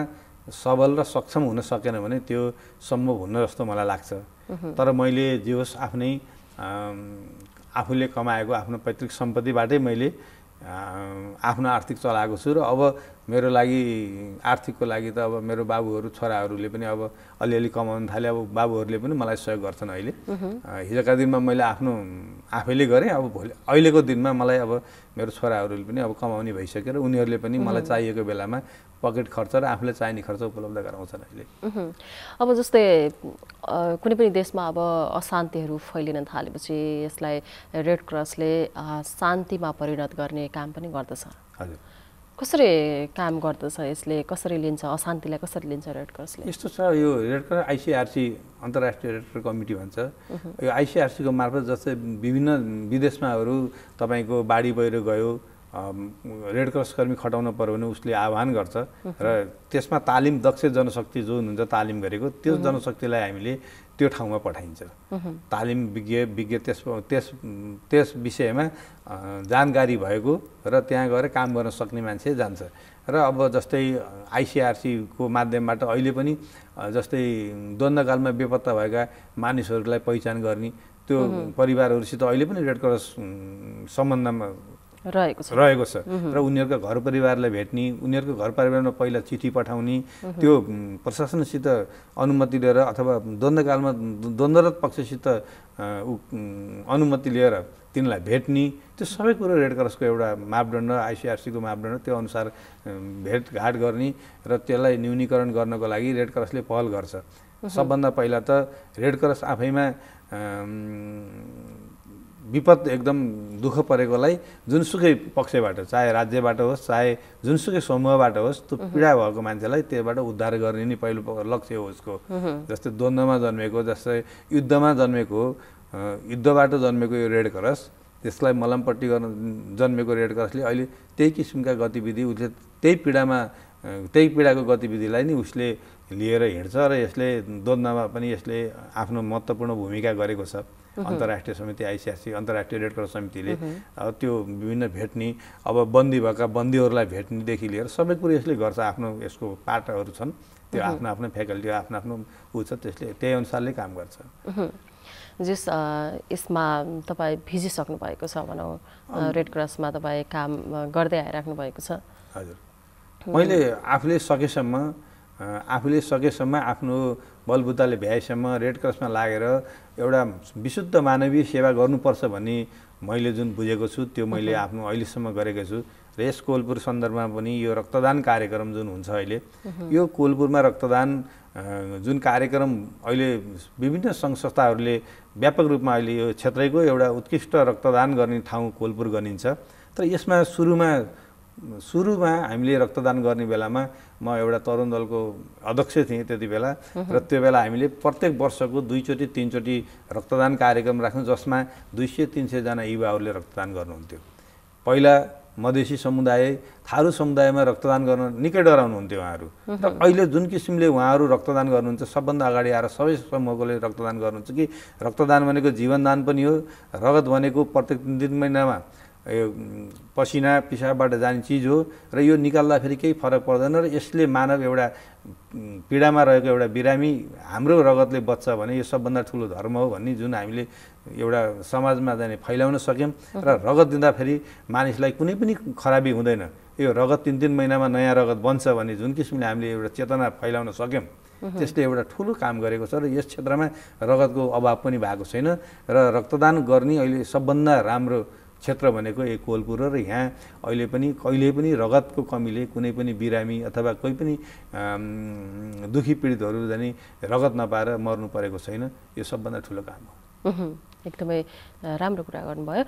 सबल र सक्षम हुन सकेन भने त्यो सम्भव हुन्न जस्तो मलाई लाग्छ तर मैले जे होस् आफ्नै आफूले कमाएको आफ्नो पैतृक सम्पत्तिबाटै मैले आफ्नो आर्थिक चलाएको छु र अब मेरो लागि आर्थिकको लागि त अब मेरो बाबुहरू छोराहरूले पनि अब अलिअलि कमाउनु थाले अब बाबुहरूले पनि मलाई सहयोग गर्छन् अहिले हिजोका दिनमा मैले आफ्नो आफैले गरेँ अब भोलि अहिलेको दिनमा मलाई अब मेरो छोराहरूले पनि अब कमाउने र उनीहरूले पनि मलाई चाहिएको बेलामा पकेट खर्च र आफूलाई चाहिने खर्च उपलब्ध गराउँछन् अहिले अब जस्तै कुनै पनि देशमा अब अशान्तिहरू फैलिन थालेपछि यसलाई रेड क्रसले शान्तिमा परिणत गर्ने काम पनि गर्दछ हजुर कसरी काम गर्दछ यसले कसरी लिन्छ अशान्तिलाई कसरी लिन्छ रेड क्रसले यस्तो छ यो रेड क्रस आइसिआरसी अन्तर्राष्ट्रिय रेड क्रस कमिटी भन्छ यो आइसिआरसीको मार्फत जस्तै विभिन्न विदेशमाहरू तपाईँको बाढी पहिरो गयो रेड क्रस कर्मी खटाउन पऱ्यो भने उसले आह्वान गर्छ र त्यसमा तालिम दक्ष जनशक्ति जो हुनुहुन्छ तालिम गरेको त्यो जनशक्तिलाई हामीले त्यो ठाउँमा पठाइन्छ तालिम विज्ञ विज्ञ त्यस त्यस त्यस विषयमा जानकारी भएको र त्यहाँ गएर काम गर्न सक्ने मान्छे जान्छ र अब जस्तै आइसिआरसीको माध्यमबाट अहिले पनि जस्तै द्वन्द्वकालमा बेपत्ता भएका मानिसहरूलाई पहिचान गर्ने त्यो परिवारहरूसित अहिले पनि रेड क्रस सम्बन्धमा रहेको छ रहेको छ र उनीहरूको घर परिवारलाई भेट्ने उनीहरूको घर परिवारमा पहिला चिठी पठाउने त्यो प्रशासनसित अनुमति लिएर अथवा द्वन्द्वकालमा द्वन्द्वरत पक्षसित अनुमति लिएर तिनलाई भेट्ने त्यो सबै कुरो रेड क्रसको एउटा मापदण्ड आइसिआरसीको मापदण्ड त्यो अनुसार भेटघाट गर्ने र त्यसलाई न्यूनीकरण गर्नको लागि रेड क्रसले पहल गर्छ सबभन्दा पहिला त रेड क्रस आफैमा विपद एकदम दुःख परेकोलाई जुनसुकै पक्षबाट चाहे राज्यबाट होस् चाहे जुनसुकै समूहबाट होस् त्यो पीडा भएको मान्छेलाई त्यसबाट उद्धार गर्ने नै पहिलो लक्ष्य हो उसको जस्तै द्वन्द्वमा जन्मेको जस्तै युद्धमा जन्मेको युद्धबाट जन्मेको यो रेड क्रस त्यसलाई मलमपट्टि गर्न जन्मेको रेड क्रसले अहिले त्यही किसिमका गतिविधि उसले त्यही पीडामा त्यही पीडाको गतिविधिलाई नै उसले लिएर हिँड्छ र यसले द्वन्द्वमा पनि यसले आफ्नो महत्त्वपूर्ण भूमिका गरेको छ अन्तर्राष्ट्रिय समिति आइसिआसी अन्तर्राष्ट्रिय रेड क्रस समितिले त्यो विभिन्न भेट्ने अब बन्दी भएका बन्दीहरूलाई भेट्नेदेखि लिएर सबै कुरो यसले गर्छ आफ्नो यसको पाटहरू छन् त्यो आफ्नो आफ्नो फ्याकल्टी आफ्नो आफ्नो ऊ छ त्यसले त्यही अनुसारले काम गर्छ जस यसमा तपाईँ भिजिसक्नु भएको छ भनौँ रेड क्रसमा तपाईँ काम गर्दै आइराख्नु भएको छ हजुर मैले आफूले सकेसम्म आफूले सकेसम्म आफ्नो बलबुताले भ्याएसम्म रेड क्रसमा लागेर एउटा विशुद्ध मानवीय सेवा गर्नुपर्छ भन्ने मैले जुन बुझेको छु त्यो मैले आफ्नो अहिलेसम्म गरेको छु र यस कोलपुर सन्दर्भमा पनि यो रक्तदान कार्यक्रम जुन हुन्छ अहिले यो कोलपुरमा रक्तदान जुन कार्यक्रम अहिले विभिन्न सङ्घ संस्थाहरूले व्यापक रूपमा अहिले यो क्षेत्रैको एउटा उत्कृष्ट रक्तदान गर्ने ठाउँ कोलपुर गनिन्छ तर यसमा सुरुमा सुरुमा हामीले रक्तदान गर्ने बेलामा म एउटा तरुण दलको अध्यक्ष थिएँ त्यति बेला र त्यो बेला हामीले प्रत्येक वर्षको दुईचोटि तिनचोटि रक्तदान कार्यक्रम राख्छौँ जसमा दुई सय तिन सयजना युवाहरूले रक्तदान गर्नुहुन्थ्यो पहिला मधेसी समुदाय थारू समुदायमा रक्तदान गर्न निकै डराउनुहुन्थ्यो उहाँहरू र अहिले जुन किसिमले उहाँहरू रक्तदान गर्नुहुन्छ सबभन्दा अगाडि आएर सबै समूहकोले रक्तदान गर्नुहुन्छ कि रक्तदान भनेको जीवनदान पनि हो रगत भनेको प्रत्येक तिन महिनामा पसिना पिसाबबाट जाने चिज हो र यो निकाल्दाखेरि केही फरक पर्दैन र यसले मानव एउटा पीडामा रहेको एउटा बिरामी हाम्रो रगतले बच्छ भने यो सबभन्दा ठुलो धर्म हो भन्ने जुन हामीले एउटा समाजमा जाने फैलाउन सक्यौँ र रगत दिँदाखेरि मानिसलाई कुनै पनि खराबी हुँदैन यो रगत तिन तिन महिनामा नयाँ रगत बन्छ भन्ने जुन किसिमले हामीले एउटा चेतना फैलाउन सक्यौँ त्यसले एउटा ठुलो काम गरेको छ र यस क्षेत्रमा रगतको अभाव पनि भएको छैन र रक्तदान गर्ने अहिले सबभन्दा राम्रो क्षेत्र भनेको एक कोलपुर र यहाँ अहिले पनि कहिले पनि रगतको कमीले कुनै पनि बिरामी अथवा कोही पनि दुखी पीडितहरू जाने रगत नपाएर मर्नु परेको छैन यो सबभन्दा ठुलो काम हो एकदमै राम्रो कुरा गर्नुभयो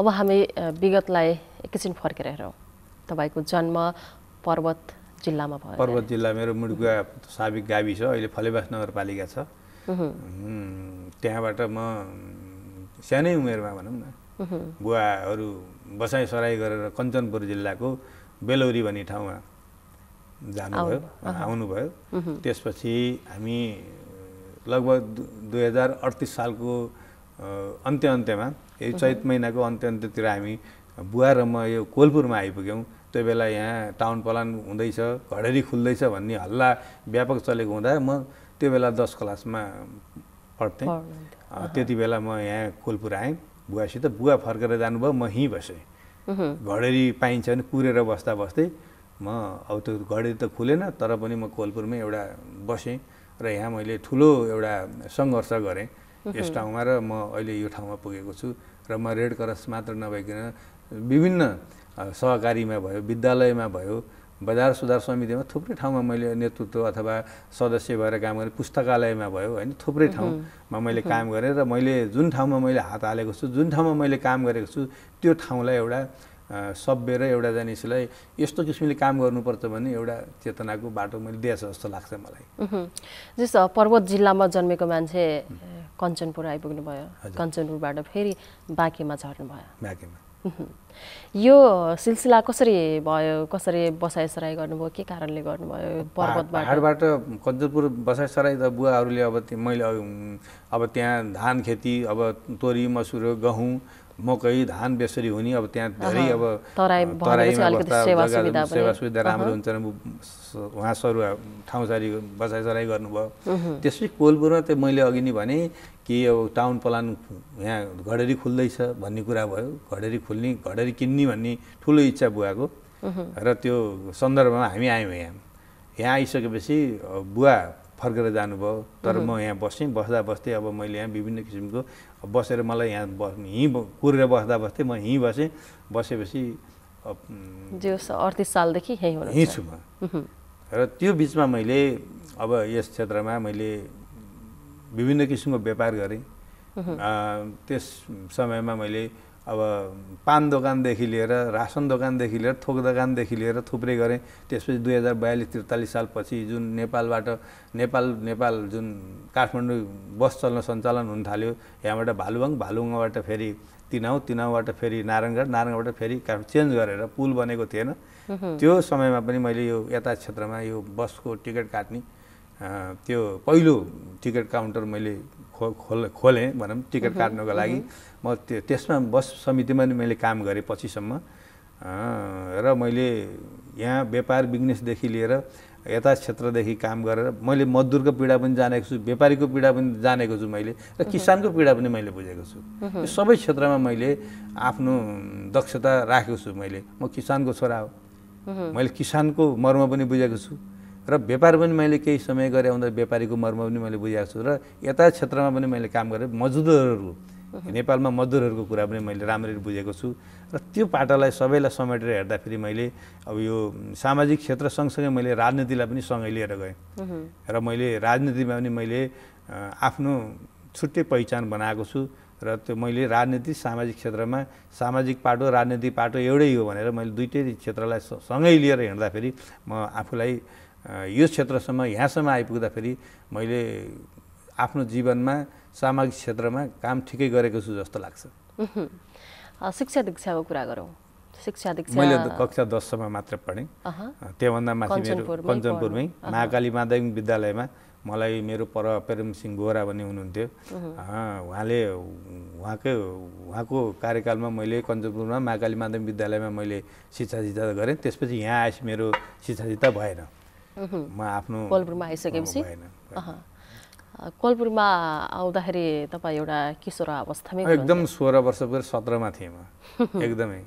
अब हामी विगतलाई एकैछिन फर्केर हेरौँ तपाईँको जन्म पर्वत जिल्लामा भयो पर्वत जिल्ला मेरो मुडुवा साबिक गाविस अहिले फलेबास नगरपालिका छ त्यहाँबाट म सानै उमेरमा भनौँ न बुवाहरू बसाइ सराई गरेर कञ्चनपुर जिल्लाको बेलौरी भन्ने ठाउँमा जानुभयो आउनुभयो त्यसपछि हामी लगभग दुई हजार अडतिस सालको अन्त्य अन्त्यमा यही चैत महिनाको अन्त्य अन्त्यतिर हामी बुवा र म यो कोलपुरमा आइपुग्यौँ त्यो बेला यहाँ टाउन प्लान हुँदैछ घडेरी खुल्दैछ भन्ने हल्ला व्यापक चलेको हुँदा म त्यो बेला दस क्लासमा पढ्थेँ त्यति बेला म यहाँ कोलपुर आएँ बुवासित बुवा फर्केर जानुभयो म हिँ बसेँ घडेरी पाइन्छ भने कुरेर बस्दा बस्दै म अब त्यो घडेरी त खुलेन तर पनि म कोलपुरमै एउटा बसेँ र यहाँ मैले ठुलो एउटा सङ्घर्ष गरेँ यस ठाउँमा र म अहिले यो ठाउँमा पुगेको छु र म रेड क्रस मात्र नभइकन विभिन्न सहकारीमा भयो विद्यालयमा भयो बजार सुधार समितिमा थुप्रै ठाउँमा मैले नेतृत्व अथवा सदस्य भएर काम गरेँ पुस्तकालयमा भयो होइन थुप्रै ठाउँमा मैले काम गरेँ र मैले जुन ठाउँमा मैले हात हालेको छु जुन ठाउँमा मैले काम गरेको छु त्यो ठाउँलाई एउटा सभ्य र एउटा जानिसलाई यस्तो किसिमले काम गर्नुपर्छ भने एउटा चेतनाको बाटो मैले दिएछ जस्तो लाग्छ मलाई जस पर्वत जिल्लामा जन्मेको मान्छे कञ्चनपुर आइपुग्नु भयो कञ्चनपुरबाट फेरि बाँकीमा झर्नु भयो बाँकीमा यो सिलसिला कसरी भयो कसरी बसाइसराई गर्नुभयो के कारणले गर्नुभयो पर्वतबाट हाडबाट कञ्चनपुर बसाइसराई त बुवाहरूले अब मैले अब त्यहाँ धान खेती अब तोरी मसुरो गहुँ मकै धान बेसरी हुने अब त्यहाँ धेरै अब सेवा सुविधा राम्रो हुन्छ उहाँ ठाउँ सारी बसाइसराई गर्नुभयो त्यसै कोलपुरमा त मैले अघि नै भने कि अब टाउन प्लान यहाँ घडेरी खुल्दैछ भन्ने कुरा भयो घडेरी खुल्ने घडेरी किन्ने भन्ने ठुलो इच्छा बुवाको र त्यो सन्दर्भमा हामी आयौँ यहाँ यहाँ आइसकेपछि बुवा फर्केर जानुभयो तर म यहाँ बसेँ बस्दा बस्दै अब मैले यहाँ विभिन्न किसिमको बसेर मलाई यहाँ बस् हिँ कुरेर बस्दा बस्दै म हिँ बसेँ बसेपछि अडतिस सालदेखि यहीँ छु म र त्यो बिचमा मैले अब यस क्षेत्रमा मैले विभिन्न किसिमको व्यापार गरेँ त्यस समयमा मैले अब पान दोकानदेखि लिएर रासन दोकानदेखि लिएर थोक दोकानदेखि लिएर थुप्रै गरेँ त्यसपछि दुई हजार बयालिस त्रिचालिस सालपछि जुन नेपालबाट नेपाल नेपाल जुन काठमाडौँ बस चल्न सञ्चालन हुन थाल्यो यहाँबाट भालुवाङ भालुवाङबाट फेरि तिनाउ तिनाउबाट फेरि नारायणगढ नारायणगढबाट फेरि चेन्ज गरेर पुल बनेको थिएन त्यो समयमा पनि मैले यो यता क्षेत्रमा यो बसको टिकट काट्ने त्यो पहिलो टिकट काउन्टर मैले खो खोल खोलेँ भनौँ टिकट काट्नको लागि म त्यो त्यसमा बस समितिमा नि मैले काम गरेँ पछिसम्म र मैले यहाँ व्यापार बिजनेसदेखि लिएर यता क्षेत्रदेखि काम गरेर मैले मजदुरको पीडा पनि जानेको छु व्यापारीको पीडा पनि जानेको छु मैले र किसानको पीडा पनि मैले बुझेको छु यो सबै क्षेत्रमा मैले आफ्नो दक्षता राखेको छु मैले म किसानको छोरा हो मैले किसानको मर्म पनि बुझेको छु र व्यापार पनि मैले केही समय गरेँ आउँदा व्यापारीको मर्म पनि मैले बुझाएको छु र यता क्षेत्रमा पनि मैले काम गरेँ मजदुरहरू नेपालमा मजदुरहरूको कुरा पनि मैले राम्ररी बुझेको छु र त्यो पाटालाई सबैलाई समेटेर हेर्दाखेरि मैले अब यो सामाजिक क्षेत्र सँगसँगै मैले राजनीतिलाई पनि सँगै लिएर गएँ र मैले राजनीतिमा पनि मैले आफ्नो छुट्टै पहिचान बनाएको छु र त्यो मैले राजनीति सामाजिक क्षेत्रमा सामाजिक पाटो राजनीति पाटो एउटै हो भनेर मैले दुइटै क्षेत्रलाई सँगै लिएर हिँड्दाखेरि म आफूलाई यो क्षेत्रसम्म यहाँसम्म आइपुग्दाखेरि मैले आफ्नो जीवनमा सामाजिक क्षेत्रमा काम ठिकै गरेको छु जस्तो लाग्छ शिक्षा दीक्षाको कुरा गरौँ शिक्षा दीक्षा मैले कक्षा दससम्म मात्र पढेँ त्योभन्दा माथि मेरो कञ्चनपुरमै महाकाली माध्यमिक विद्यालयमा मलाई मेरो पर सिंह गोरा भन्ने हुनुहुन्थ्यो उहाँले उहाँकै उहाँको कार्यकालमा मैले कञ्चनपुरमा महाकाली माध्यमिक विद्यालयमा मैले शिक्षा शिक्षा गरेँ त्यसपछि यहाँ आएपछि मेरो शिक्षा शिक्षा भएन म आफ्नो कोलपुरमा आइसकेपछि कोलपुरमा आउँदाखेरि तपाईँ एउटा किशोर अवस्थामै एकदम सोह्र वर्ष पुगेर सत्रमा थिएँ म एकदमै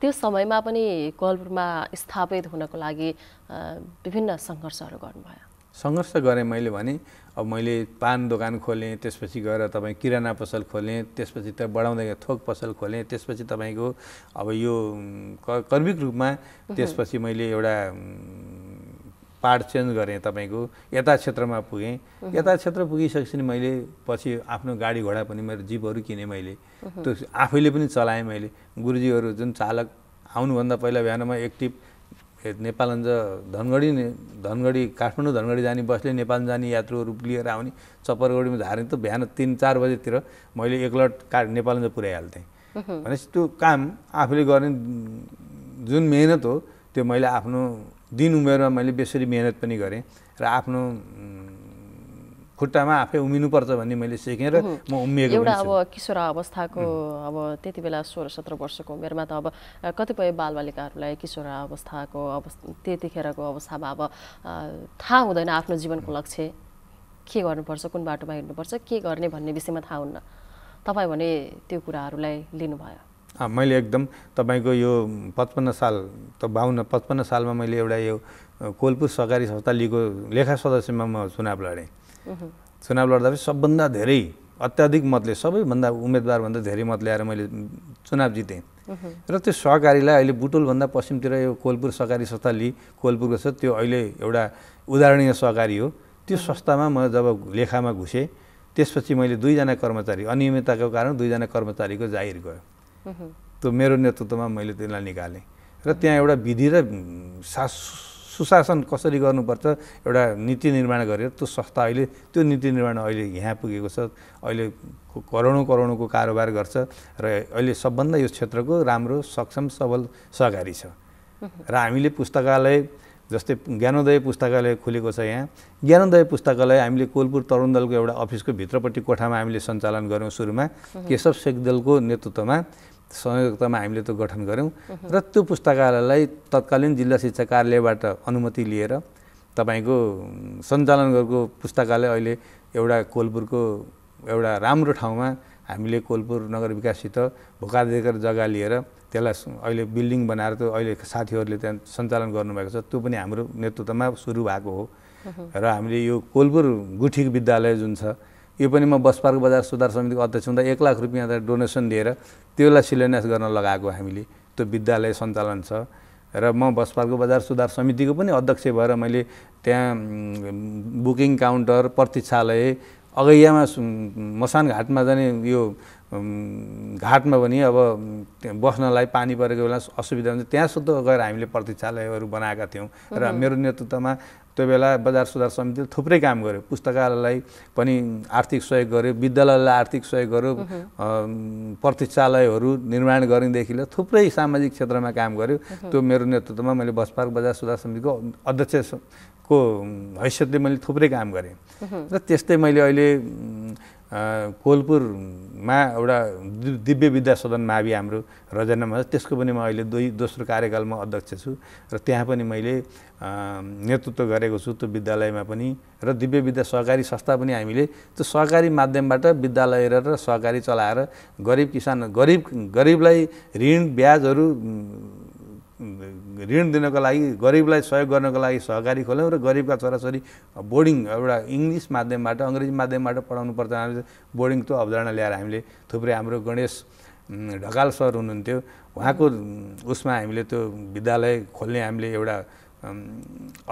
त्यो समयमा पनि कोलपुरमा स्थापित हुनको लागि विभिन्न सङ्घर्षहरू गर्नुभयो सङ्घर्ष गरेँ मैले भने अब मैले पान दोकान खोलेँ त्यसपछि गएर तपाईँ किराना पसल खोलेँ त्यसपछि त बढाउँदै थोक पसल खोलेँ त्यसपछि तपाईँको अब यो कर्मिक रूपमा त्यसपछि मैले एउटा पार्ट चेन्ज गरेँ तपाईँको यता क्षेत्रमा पुगेँ यता क्षेत्र पुगिसकेपछि मैले पछि आफ्नो गाडी घोडा पनि मेरो जिपहरू किनेँ मैले त्यो आफैले पनि चलाएँ मैले गुरुजीहरू जुन चालक आउनुभन्दा पहिला बिहानमा एक्टिभ नेपालन्ज धनगढी धनगढी काठमाडौँ धनगढी जाने बसले नेपाल जाने यात्रुहरू लिएर आउने चप्परगढीमा झार्ने त बिहान तिन चार बजेतिर मैले एकलट का नेपालन्ज पुऱ्याइहाल्थेँ भनेपछि त्यो काम आफूले गर्ने जुन मेहनत हो त्यो मैले आफ्नो दिन उमेरमा मैले बेसरी मिहिनेत पनि गरेँ र आफ्नो खुट्टामा आफै उमिनुपर्छ भन्ने मैले सिकेँ र म उम्मिएको एउटा अब किशोर अवस्थाको अब त्यति बेला सोह्र सत्र वर्षको उमेरमा त अब कतिपय बालबालिकाहरूलाई किशोर अवस्थाको अवस्था त्यतिखेरको अवस्थामा अब थाहा हुँदैन आफ्नो जीवनको लक्ष्य के गर्नुपर्छ कुन बाटोमा हिँड्नुपर्छ के गर्ने भन्ने विषयमा थाहा हुन्न तपाईँ भने त्यो कुराहरूलाई लिनुभयो मैले एकदम तपाईँको यो पचपन्न साल त बाहुन पचपन्न सालमा मैले एउटा यो कोलपुर सहकारी संस्था लिगको लेखा सदस्यमा म चुनाव लडेँ चुनाव लड्दा पनि सबभन्दा धेरै अत्याधिक मतले सबैभन्दा उम्मेदवारभन्दा धेरै मत ल्याएर मैले चुनाव जितेँ र त्यो सहकारीलाई अहिले बुटोलभन्दा पश्चिमतिर यो कोलपुर सहकारी संस्था लि कोलपुरको छ त्यो अहिले एउटा उदाहरणीय सहकारी हो त्यो संस्थामा म जब लेखामा घुसेँ त्यसपछि मैले दुईजना कर्मचारी अनियमितताको कारण दुईजना कर्मचारीको जाहिर गयो त्यो मेरो नेतृत्वमा मैले त्यसलाई निकालेँ र त्यहाँ एउटा विधि र सा सुशासन कसरी गर्नुपर्छ एउटा नीति निर्माण गरेर त्यो संस्था अहिले त्यो नीति निर्माण अहिले यहाँ पुगेको छ अहिले करोडौँ करोडौँको कारोबार गर्छ र अहिले सबभन्दा यो क्षेत्रको राम्रो सक्षम सबल सहकारी छ र हामीले पुस्तकालय जस्तै ज्ञानोदय पुस्तकालय खुलेको छ यहाँ ज्ञानोदय पुस्तकालय हामीले कोलपुर तरुण दलको एउटा अफिसको भित्रपट्टि कोठामा हामीले सञ्चालन गऱ्यौँ सुरुमा केशव सेकदलको नेतृत्वमा संयोगतामा हामीले त्यो गठन गऱ्यौँ र त्यो पुस्तकालयलाई तत्कालीन जिल्ला शिक्षा कार्यालयबाट अनुमति लिएर तपाईँको सञ्चालन गरेको पुस्तकालय अहिले एउटा कोलपुरको एउटा राम्रो ठाउँमा हामीले कोलपुर नगर विकाससित भोकाधिकार जग्गा लिएर त्यसलाई अहिले बिल्डिङ बनाएर त्यो अहिले साथीहरूले त्यहाँ सञ्चालन गर्नुभएको छ त्यो पनि हाम्रो नेतृत्वमा सुरु भएको हो र हामीले यो कोलपुर गुठी विद्यालय जुन छ यो पनि म बसपार्क बजार सुधार समितिको अध्यक्ष हुँदा एक लाख रुपियाँ डोनेसन दिएर त्यसलाई शिलान्यास गर्न लगाएको हामीले त्यो विद्यालय सञ्चालन छ र म बसपार्क बजार सुधार समितिको पनि अध्यक्ष भएर मैले त्यहाँ बुकिङ काउन्टर प्रतीक्षालय अगैयामा मसान घाटमा जाने यो घाटमा पनि अब बस्नलाई पानी परेको बेला असुविधा हुन्छ त्यहाँसम्म गएर हामीले प्रतीक्षालयहरू बनाएका थियौँ र मेरो नेतृत्वमा त्यो बेला बजार सुधार समितिले थुप्रै काम गर्यो पुस्तकालयलाई पनि आर्थिक सहयोग गर्यो विद्यालयलाई आर्थिक सहयोग गर्यो प्रतीक्षालयहरू निर्माण गर्नेदेखि लिएर थुप्रै सामाजिक क्षेत्रमा काम गर्यो त्यो मेरो नेतृत्वमा मैले बसपार्क बजार सुधार समितिको अध्यक्ष को हैसियतले मैले थुप्रै काम गरेँ र त्यस्तै मैले अहिले कोलपुरमा एउटा दिव्य विद्या सदन मावि हाम्रो रजनामा त्यसको पनि म अहिले दुई दोस्रो कार्यकालमा अध्यक्ष छु र त्यहाँ पनि मैले नेतृत्व गरेको छु त्यो विद्यालयमा पनि र दिव्य विद्या सहकारी संस्था पनि हामीले त्यो सहकारी माध्यमबाट विद्यालय र सहकारी चलाएर गरिब किसान गरिब गरिबलाई ऋण ब्याजहरू ऋण दिनको लागि गरिबलाई सहयोग गर्नको लागि सहकारी खोल्यौँ र गरिबका छोराछोरी बोर्डिङ एउटा इङ्ग्लिस माध्यमबाट अङ्ग्रेजी माध्यमबाट पढाउनु पर्छ हामीले त्यो अवधारणा ल्याएर हामीले थुप्रै हाम्रो गणेश ढकाल सर हुनुहुन्थ्यो उहाँको उसमा हामीले त्यो विद्यालय खोल्ने हामीले एउटा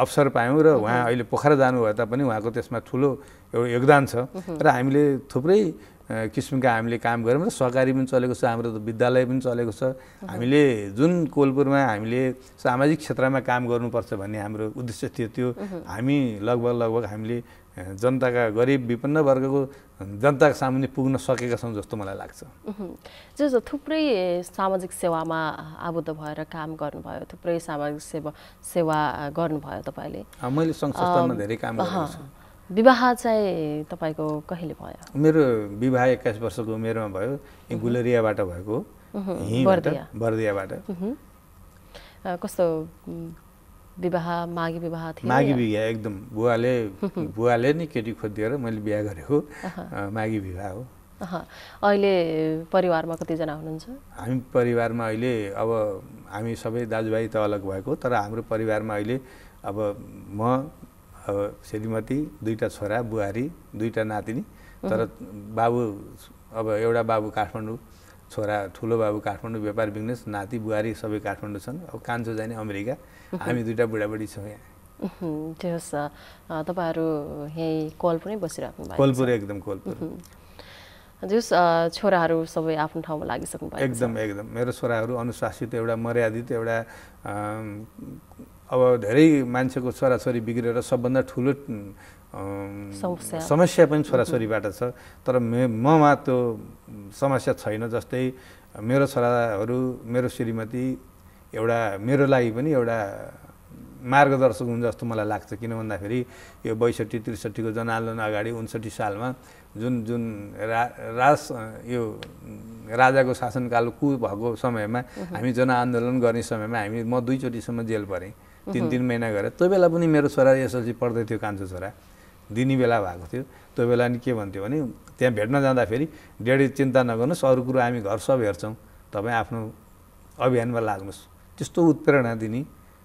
अवसर पायौँ र उहाँ अहिले पोखरा जानुभए तापनि उहाँको त्यसमा ठुलो एउटा योगदान छ र हामीले थुप्रै किसिमका हामीले काम गऱ्यौँ र सहकारी पनि चलेको छ हाम्रो विद्यालय पनि चलेको छ हामीले जुन कोलपुरमा हामीले सामाजिक क्षेत्रमा काम गर्नुपर्छ भन्ने हाम्रो उद्देश्य थियो त्यो हामी लगभग लगभग हामीले जनताका गरिब विपन्न वर्गको जनताको सामुन्ने पुग्न सकेका छौँ जस्तो मलाई लाग्छ जो जो थुप्रै सामाजिक सेवामा आबद्ध भएर काम गर्नुभयो थुप्रै सामाजिक सेवा सेवा गर्नुभयो तपाईँले मैले संस्थामा धेरै काम गरेको छु विवाह चाहिँ तपाईँको कहिले भयो मेरो विवाह एक्काइस वर्षको उमेरमा भयो गुलरियाबाट भएको बर्दियाबाट कस्तो विवाह माघी विवाह थियो माघी विवाह एकदम बुवाले बुवाले नै केटी खोजिदिएर मैले बिहा गरेको माघी विवाह हो अहिले परिवारमा कतिजना हुनुहुन्छ हामी परिवारमा अहिले अब हामी सबै दाजुभाइ त अलग भएको तर हाम्रो परिवारमा अहिले अब म अब श्रीमती दुईवटा छोरा बुहारी दुईवटा नातिनी तर बाबु अब एउटा बाबु काठमाडौँ छोरा ठुलो बाबु काठमाडौँ व्यापार बिजनेस नाति बुहारी सबै काठमाडौँ छन् अब कान्छो जाने अमेरिका हामी दुईवटा बुढाबुढी छौँ यहाँ त्यो होस् तपाईँहरू यहीँ कोलपुरै बसिराख्नु भयो कोलपुर एकदम कोलपुर जस छोराहरू सबै आफ्नो ठाउँमा लागिसक्नु भयो एकदम एकदम मेरो छोराहरू अनुशासित एउटा मर्यादित एउटा अब धेरै मान्छेको छोराछोरी बिग्रेर सबभन्दा ठुलो समस्या पनि छोराछोरीबाट छ तर मे ममा त्यो समस्या छैन जस्तै मेरो छोराहरू मेरो श्रीमती एउटा मेरो लागि पनि एउटा मार्गदर्शक हुन् जस्तो मलाई लाग्छ किन भन्दाखेरि यो बैसठी त्रिसठीको जनआन्दोलन अगाडि उन्सठी सालमा जुन जुन रा राज यो राजाको शासनकाल कु भएको समयमा हामी जनआन्दोलन गर्ने समयमा हामी म दुईचोटिसम्म जेल परेँ तिन तिन महिना गरेर त्यो बेला पनि मेरो छोरा एसएलसी पढ्दै थियो कान्छो छोरा दिने बेला भएको थियो त्यो बेला नि के भन्थ्यो भने त्यहाँ भेट्न जाँदाखेरि ड्याडी चिन्ता नगर्नुहोस् अरू कुरो हामी घर सब हेर्छौँ तपाईँ आफ्नो अभियानमा लाग्नुहोस् त्यस्तो उत्प्रेरणा दिने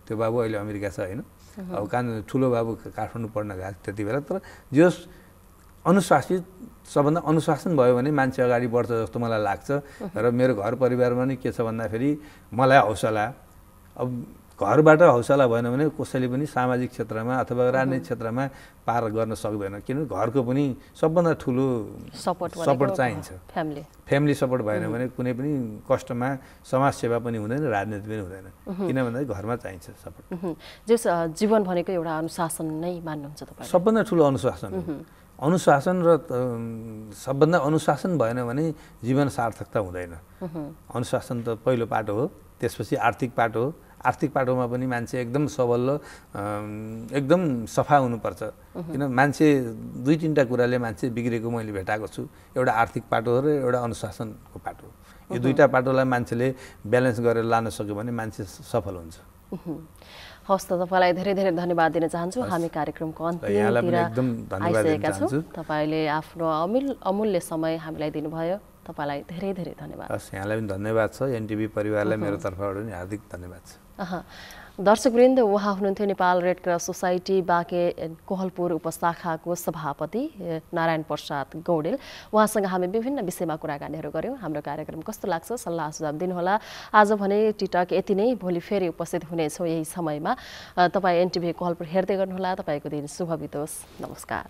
त्यो बाबु अहिले अमेरिका छ होइन अब कान ठुलो बाबु काठमाडौँ पढ्न गएको त्यति बेला तर जस अनुशासित सबभन्दा अनुशासन भयो भने मान्छे अगाडि बढ्छ जस्तो मलाई लाग्छ र मेरो घर परिवारमा नि के छ भन्दाखेरि मलाई हौसला अब घरबाट हौसला भएन भने कसैले पनि सामाजिक क्षेत्रमा अथवा राजनीतिक क्षेत्रमा पार गर्न सक्दैन किनभने घरको पनि सबभन्दा ठुलो सपोर्ट सपोर्ट चाहिन्छ फ्यामिली फ्यामिली सपोर्ट भएन भने कुनै पनि कष्टमा समाजसेवा पनि हुँदैन राजनीति पनि हुँदैन किन भन्दा घरमा चाहिन्छ सपोर्ट जस जीवन भनेको एउटा अनुशासन नै मान्नुहुन्छ तपाईँ सबभन्दा ठुलो अनुशासन अनुशासन र सबभन्दा अनुशासन भएन भने जीवन सार्थकता हुँदैन अनुशासन त पहिलो पाटो हो त्यसपछि आर्थिक पाटो हो आर्थिक पाटोमा पनि मान्छे एकदम सबल एकदम सफा हुनुपर्छ किन मान्छे दुई तिनवटा कुराले मान्छे बिग्रेको मैले भेटाएको छु एउटा आर्थिक पाटो र एउटा अनुशासनको पाटो यो दुईवटा पाटोलाई मान्छेले ब्यालेन्स गरेर लान सक्यो भने मान्छे सफल हुन्छ हवस् त तपाईँलाई धेरै धेरै धन्यवाद दिन चाहन्छु हामी कार्यक्रमको अन्तिमतिर आइसकेका छौँ तपाईँले आफ्नो अमूल अमूल्य समय हामीलाई दिनुभयो तपाईँलाई धेरै धेरै धन्यवाद हस् यहाँलाई पनि धन्यवाद छ एनटिभी परिवारलाई मेरो तर्फबाट पनि हार्दिक धन्यवाद छ Uh-huh. दर्शकवृन्द उहाँ हुनुहुन्थ्यो Nepal red cross society Banke Kohalpur उपशाखाको सभापति नारायण प्रसाद गौडेल उहाँसँग हामी विभिन्न विषयमा कुराकानीहरू गऱ्यौँ हाम्रो कार्यक्रम कस्तो लाग्छ सल्लाह सुझाव दिनुहोला आज भने टिटक यति नै भोलि फेरि उपस्थित हुनेछौँ यही समयमा तपाईँ एनटिभी कोहलपुर हेर्दै गर्नुहोला तपाईँको दिन शुभ बितोस् नमस्कार